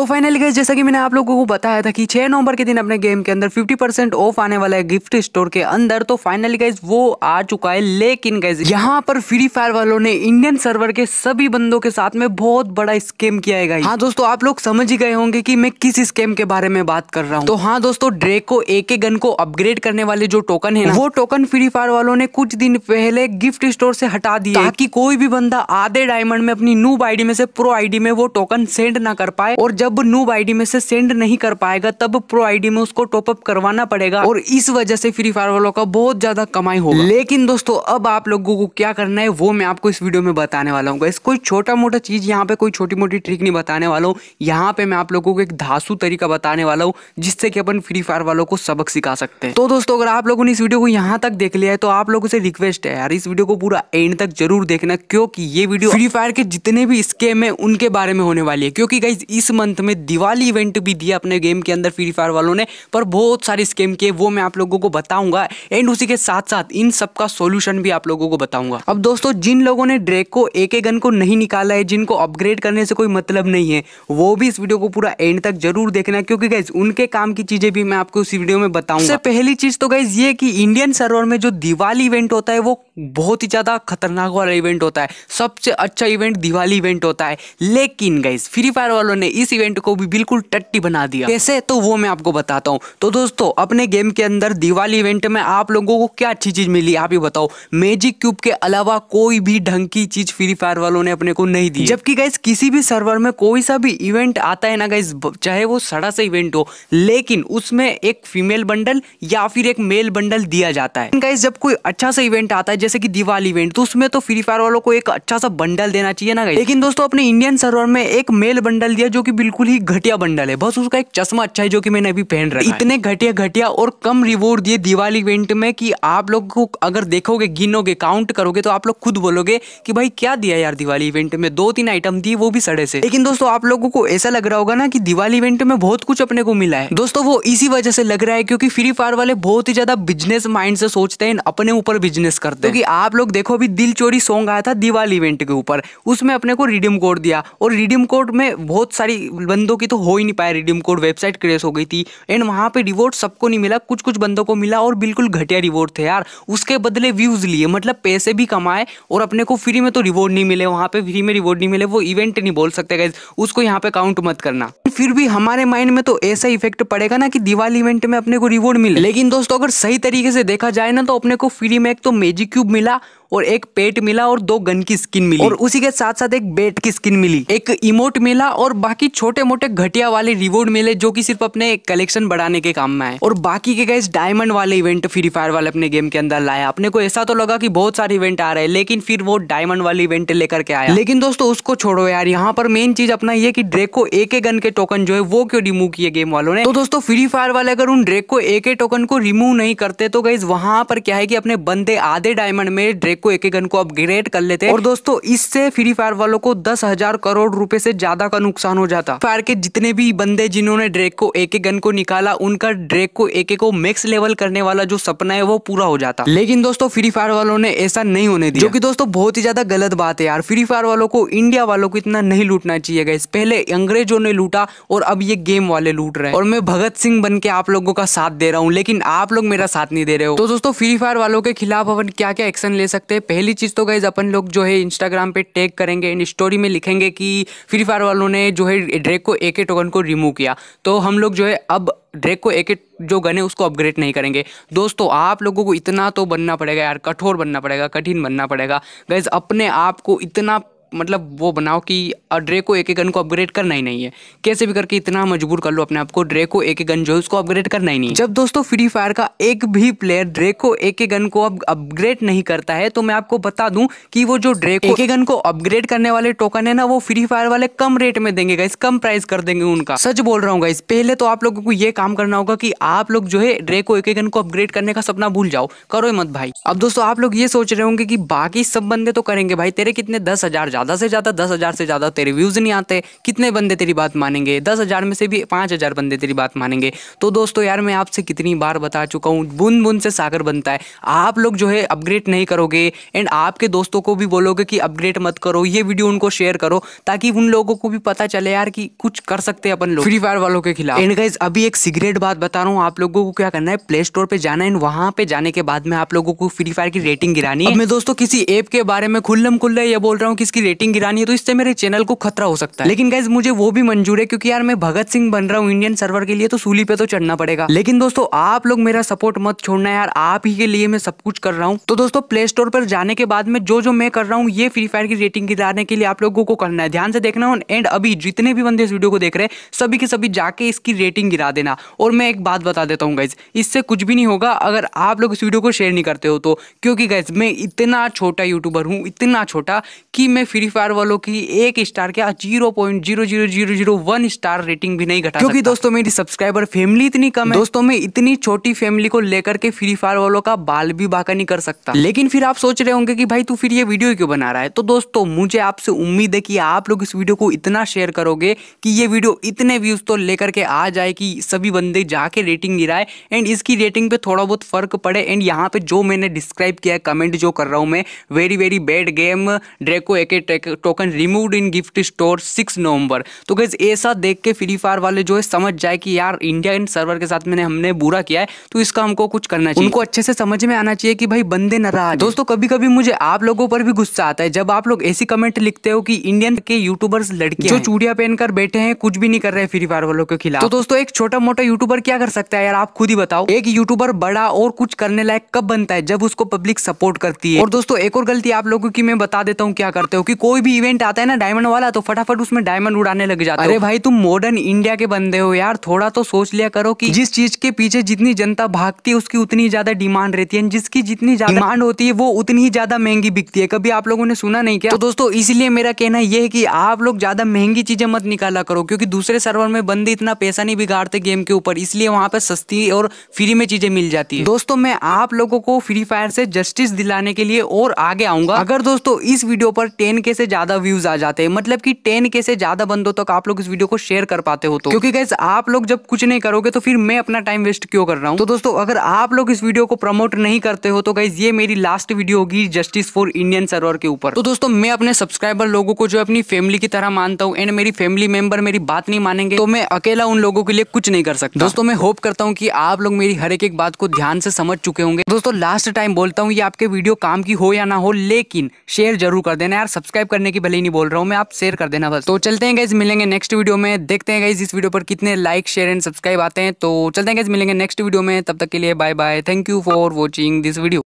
तो फाइनली गई जैसा कि मैंने आप लोगों को बताया था कि 6 नवंबर के दिन अपने गेम के अंदर 50% ऑफ आने वाला है गिफ्ट स्टोर के अंदर तो फाइनली गाइज वो आ चुका है लेकिन गाइज यहाँ पर फ्री फायर वालों ने इंडियन सर्वर के सभी बंदों के साथ में बहुत बड़ा स्कैम किया है हाँ दोस्तों आप लोग समझ ही गए होंगे कि मैं किस स्कैम के बारे में बात कर रहा हूँ तो हाँ दोस्तों ड्रेको ए के गन को अपग्रेड करने वाले जो टोकन है वो टोकन फ्री फायर वालों ने कुछ दिन पहले गिफ्ट स्टोर से हटा दिया ताकि कोई भी बंदा आधे डायमंड में अपनी नूब आईडी में से प्रो आईडी में वो टोकन सेंड ना कर पाए और जब जब नूब आईडी में से सेंड नहीं कर पाएगा तब प्रो आईडी में उसको टॉपअप करवाना पड़ेगा और इस वजह से फ्री फायर वालों का बहुत ज्यादा कमाई होगा लेकिन दोस्तों अब आप लोगों को क्या करना है वो मैं आपको इस वीडियो में बताने वाला हूँ कोई छोटा मोटा चीज यहाँ पे कोई छोटी मोटी ट्रिक नहीं बताने वाला हूँ यहाँ पे मैं आप लोगों को एक धासु तरीका बताने वाला हूँ जिससे कि अपन फ्री फायर वालों को सबक सिखा सकते हैं तो दोस्तों अगर आप लोगों ने इस वीडियो को यहाँ तक देख लिया है तो आप लोगों से रिक्वेस्ट है यार इस वीडियो को पूरा एंड तक जरूर देखना क्योंकि ये वीडियो फ्री फायर के जितने भी स्केम है उनके बारे में होने वाली है क्योंकि इस मंथ साथ में दिवाली इवेंट भी दिया अपने गेम के अंदर फ्री फायर वालों ने पर बहुत सारे स्केम किए वो मैं आप लोगों को बताऊंगा एंड उसी के साथ साथ इन सब का सोल्यूशन भी आप लोगों को बताऊंगा अब दोस्तों जिन लोगों ने ड्रेको एक के गन को नहीं निकाला है जिनको अपग्रेड करने से कोई मतलब नहीं है वो भी इस वीडियो को पूरा एंड तक जरूर देखना क्योंकि गाइज उनके काम की चीजें भी मैं आपको इस वीडियो में बताऊंगा सबसे पहली चीज तो गाइज ये कि इंडियन सर्वर में जो दिवाली इवेंट होता है वो बहुत ही ज़्यादा खतरनाक वाला इवेंट होता है सबसे अच्छा इवेंट दिवाली इवेंट होता है लेकिन गाइज फ्री फायर वालों ने इस इवेंट इवेंट को भी बिल्कुल टट्टी बना दिया कैसे तो वो मैं आपको बताता हूँ तो दोस्तों अपने गेम के अंदर दिवाली इवेंट में आप लोगों को क्या अच्छी चीज़ मिली आप ही बताओ मैजिक क्यूब के अलावा कोई भी ढंग की चीज़ फ्री फायर वालों ने अपने को नहीं दी जबकि गाइज किसी भी सर्वर में कोई सा भी इवेंट आता है ना गाइज चाहे वो सड़ा सा इवेंट हो लेकिन उसमें एक फीमेल बंडल या फिर एक मेल बंडल दिया जाता है गाइज जब कोई अच्छा सा इवेंट आता है जैसे कि दिवाली इवेंट तो उसमें तो फ्री फायर वालों को एक अच्छा सा बंडल देना चाहिए ना गाइज लेकिन दोस्तों अपने इंडियन सर्वर में एक मेल बंडल दिया जो कि बिल्कुल बिल्कुल ही घटिया बंडल है बस उसका एक चश्मा अच्छा है जो कि मैंने अभी पहन रहा है इतने घटिया घटिया और कम रिवॉर्ड दिए दिवाली इवेंट में कि आप लोग को अगर देखोगे गिनोगे काउंट करोगे तो आप लोग खुद बोलोगे कि भाई क्या दिया यार दिवाली इवेंट में दो तीन आइटम दिए वो भी सड़े से लेकिन दोस्तों आप लोगों को ऐसा लग रहा होगा ना कि दिवाली इवेंट में बहुत कुछ अपने को मिला है दोस्तों वो इसी वजह से लग रहा है क्योंकि फ्री फायर वाले बहुत ही ज्यादा बिजनेस माइंड से सोचते हैं अपने ऊपर बिजनेस करते हैं क्योंकि आप लोग देखो अभी दिल चोरी सॉन्ग आया था दिवाली इवेंट के ऊपर उसमें अपने को रिडीम कोड दिया और रिडीम कोड में बहुत सारी बंदों की तो हो ही नहीं पाया रिडीम कोड वेबसाइट क्रेश हो गई थी एंड वहाँ पे रिवॉर्ड सबको नहीं मिला कुछ कुछ बंदों को मिला और बिल्कुल घटिया रिवॉर्ड थे यार उसके बदले व्यूज़ लिए मतलब पैसे भी कमाए और अपने को फ्री में तो रिवॉर्ड नहीं मिले वहाँ पे फ्री में रिवॉर्ड नहीं मिले वो इवेंट नहीं बोल सकते गाइज उसको यहाँ पे काउंट मत करना फिर भी हमारे माइंड में तो ऐसा इफेक्ट पड़ेगा ना कि दिवाली इवेंट में अपने को रिवॉर्ड मिले लेकिन दोस्तों अगर सही तरीके से देखा जाए ना तो अपने को फ्री में एक तो मैजिक क्यूब मिला और एक पेट मिला और दो गन की स्किन मिली और उसी के साथ साथ एक बेट की स्किन मिली एक इमोट मिला और बाकी छोटे छोटे मोटे घटिया वाले रिवॉर्ड मिले जो कि सिर्फ अपने कलेक्शन बढ़ाने के काम में आए और बाकी के गए डायमंड वाले इवेंट फ्री फायर वाले अपने गेम के अंदर लाया अपने को ऐसा तो लगा कि बहुत सारे इवेंट आ रहे हैं लेकिन फिर वो डायमंड वाले इवेंट लेकर के आया लेकिन दोस्तों उसको छोड़ो यार यहाँ पर मेन चीज अपना ये की ड्रेक को एक गन के टोकन जो है वो क्यों रिमूव किए गेम वालों ने तो दोस्तों फ्री फायर वाले अगर उन ड्रेक को एक एक टोकन को रिमूव नहीं करते तो गाइज वहां पर क्या है कि अपने बंदे आधे डायमंड में ड्रेक को एक एक गन को अपग्रेड कर लेते और दोस्तों इससे फ्री फायर वालों को दस हजार करोड़ रुपए से ज्यादा का नुकसान हो जाता प्रकार के जितने भी बंदे जिन्होंने ड्रेक को एक एक गन को निकाला उनका ड्रेक को एक एक को मैक्स लेवल करने वाला जो सपना है वो पूरा हो जाता लेकिन दोस्तों फ्री फायर वालों ने ऐसा नहीं होने दिया जो कि दोस्तों बहुत ही ज्यादा गलत बात है यार फ्री फायर वालों को इंडिया वालों को इतना नहीं लूटना चाहिए पहले अंग्रेजों ने लूटा और अब ये गेम वाले लूट रहे हैं और मैं भगत सिंह बन के आप लोगों का साथ दे रहा हूँ लेकिन आप लोग मेरा साथ नहीं दे रहे हो तो दोस्तों फ्री फायर वालों के खिलाफ अपन क्या क्या एक्शन ले सकते हैं पहली चीज तो गाइज अपन लोग जो है इंस्टाग्राम पे टैग करेंगे स्टोरी में लिखेंगे कि फ्री फायर वालों ने जो है ड्रेक को एक ही टोकन को रिमूव किया तो हम लोग जो है अब ड्रेक को एक एक जो गन है उसको अपग्रेड नहीं करेंगे दोस्तों आप लोगों को इतना तो बनना पड़ेगा यार कठोर बनना पड़ेगा कठिन बनना पड़ेगा गैस अपने आप को इतना मतलब वो बनाओ कि ड्रे को एक एक गन को अपग्रेड करना ही नहीं है कैसे भी करके इतना मजबूर कर लो अपने आप को ड्रे को एक एक गन जो है उसको अपग्रेड करना ही नहीं जब दोस्तों फ्री फायर का एक भी प्लेयर ड्रे को एक एक गन को अब अपग्रेड नहीं करता है तो मैं आपको बता दूं कि वो जो ड्रे को एक गन को अपग्रेड करने वाले टोकन है ना वो फ्री फायर वाले कम रेट में देंगे गाइस कम प्राइस कर देंगे उनका सच बोल रहा हूँ गाइस पहले तो आप लोगों को ये काम करना होगा कि आप लोग जो है ड्रे को एक एक गन को अपग्रेड करने का सपना भूल जाओ करो मत भाई अब दोस्तों आप लोग ये सोच रहे होंगे कि बाकी सब बंदे तो करेंगे भाई तेरे कितने दस हजार ज़्यादा से ज़्यादा दस हज़ार से ज़्यादा तेरे व्यूज़ नहीं आते कितने बंदे तेरी बात मानेंगे दस हज़ार में से भी पाँच हज़ार बंदे तेरी बात मानेंगे तो दोस्तों यार मैं आपसे कितनी बार बता चुका हूँ बूंद बूंद से सागर बनता है आप लोग जो है अपग्रेड नहीं करोगे एंड आपके दोस्तों को भी बोलोगे कि अपग्रेड मत करो ये वीडियो उनको शेयर करो ताकि उन लोगों को भी पता चले यार कि कुछ कर सकते हैं अपन लोग फ्री फायर वालों के खिलाफ एंड गाइज अभी एक सिगरेट बात बता रहा हूँ आप लोगों को क्या करना है प्ले स्टोर पर जाना है वहाँ पे जाने के बाद में आप लोगों को फ्री फायर की रेटिंग गिरानी है मैं दोस्तों किसी ऐप के बारे में खुल्लम खुल्ला ये बोल रहा हूँ किसकी रेटिंग गिरानी है तो इससे मेरे चैनल को खतरा हो सकता है लेकिन गाइज मुझे वो भी मंजूर है क्योंकि यार मैं भगत सिंह बन रहा हूँ इंडियन सर्वर के लिए तो सूली पे तो चढ़ना पड़ेगा लेकिन दोस्तों आप लोग मेरा सपोर्ट मत छोड़ना यार आप ही के लिए मैं सब कुछ कर रहा हूँ तो दोस्तों प्ले स्टोर पर जाने के बाद में जो जो मैं कर रहा हूँ ये फ्री फायर की रेटिंग गिराने के लिए आप लोगों को करना है ध्यान से देखना एंड अभी जितने भी बंदे इस वीडियो को देख रहे हैं सभी के सभी जाके इसकी रेटिंग गिरा देना और मैं एक बात बता देता हूँ गाइज इससे कुछ भी नहीं होगा अगर आप लोग इस वीडियो को शेयर नहीं करते हो तो क्योंकि गाइज मैं इतना छोटा यूट्यूबर हूँ इतना छोटा कि मैं फिर फ्री फायर वालों की एक स्टार क्या zero point zero zero zero zero one star rating भी नहीं घटा क्योंकि दोस्तों मेरी सब्सक्राइबर फैमिली इतनी कम है दोस्तों मैं इतनी छोटी फैमिली को लेकर के फ्री फायर वालों का बाल भी बाका नहीं कर सकता लेकिन फिर आप सोच रहे होंगे की भाई तू फिर ये वीडियो क्यों बना रहा है तो दोस्तों मुझे आपसे उम्मीद है की आप लोग इस वीडियो को इतना शेयर करोगे की ये वीडियो इतने व्यूज तो लेकर के आ जाए की सभी बंदे जाके रेटिंग गिराए एंड इसकी रेटिंग पे थोड़ा बहुत फर्क पड़े एंड यहाँ पे जो मैंने डिस्क्राइब किया है कमेंट जो कर रहा हूँ मैं very very bad game Draco एकेट token remove in gift store six November तो गैस ऐसा देख के फ्री फायर वाले जो है समझ जाए कि यार इंडियन सर्वर के साथ मैंने हमने बुरा किया है तो इसका हमको कुछ करना चाहिए उनको अच्छे से समझ में आना चाहिए कि भाई बंदे न रहा दोस्तों कभी कभी मुझे आप लोगों पर भी गुस्सा आता है जब आप लोग ऐसी कमेंट लिखते हो कि इंडियन के यूट्यूबर्स लड़के जो चूड़िया पहनकर बैठे हैं कुछ भी नहीं कर रहे फ्री फायर वालों के खिलाफ तो दोस्तों एक छोटा मोटा यूट्यूबर क्या कर सकता है यार आप खुद ही बताओ एक यूट्यूबर बड़ा और कुछ करने लायक कब बनता है जब उसको पब्लिक सपोर्ट करती है और दोस्तों एक और गलती आप लोगों की मैं बता देता हूँ क्या करते हो कि कोई भी इवेंट आता है ना डायमंड वाला तो फटाफट उसमें डायमंड उड़ाने लग जाता है अरे भाई तुम मॉडर्न इंडिया के बंदे हो यार थोड़ा तो सोच लिया करो कि जिस चीज के पीछे जितनी जनता भागती है उसकी उतनी ज्यादा डिमांड रहती है जिसकी जितनी ज्यादा डिमांड होती है वो उतनी ही ज्यादा महंगी बिकती है कभी आप लोगों ने सुना नहीं क्या तो दोस्तों इसलिए मेरा कहना यह है कि आप लोग ज्यादा महंगी चीजें मत निकाला करो क्योंकि दूसरे सर्वर में बंदे इतना पैसा नहीं बिगाड़ते गेम के ऊपर इसलिए वहां पर सस्ती और फ्री में चीजें मिल जाती है दोस्तों मैं आप लोगों को फ्री फायर से जस्टिस दिलाने के लिए और आगे आऊंगा अगर दोस्तों इस वीडियो पर टेन के के से ज्यादा व्यूज आ जाते हैं मतलब कि टेन के से ज्यादा बंदों तक तो आप लोग इस वीडियो को शेयर कर पाते हो तो क्योंकि गैस आप लोग जब कुछ नहीं करोगे तो फिर मैं अपना टाइम वेस्ट क्यों कर रहा हूँ तो दोस्तों अगर आप लोग इस वीडियो को प्रमोट नहीं करते हो तो गैस ये मेरी लास्ट वीडियो होगी जस्टिस फॉर इंडियन सर्वर के ऊपर तो दोस्तों मैं अपने सब्सक्राइबर लोगों को जो अपनी फैमिली की तरह मानता हूँ एंड मेरी फैमिली मेंबर मेरी बात नहीं मानेंगे तो मैं अकेला उन लोगों के लिए कुछ नहीं कर सकता दोस्तों मैं होप करता हूँ की आप लोग मेरी हर एक एक बात को ध्यान से समझ चुके होंगे दोस्तों लास्ट टाइम बोलता हूँ ये आपके वीडियो काम की हो या ना हो लेकिन शेयर जरूर कर देना यार सब्सक्राइब सब्सक्राइब करने की भले ही नहीं बोल रहा हूँ मैं आप शेयर कर देना बस तो चलते हैं गाइज मिलेंगे नेक्स्ट वीडियो में देखते हैं गाइज इस वीडियो पर कितने लाइक शेयर एंड सब्सक्राइब आते हैं तो चलते हैं गाइज मिलेंगे नेक्स्ट वीडियो में तब तक के लिए bye bye thank you for watching this video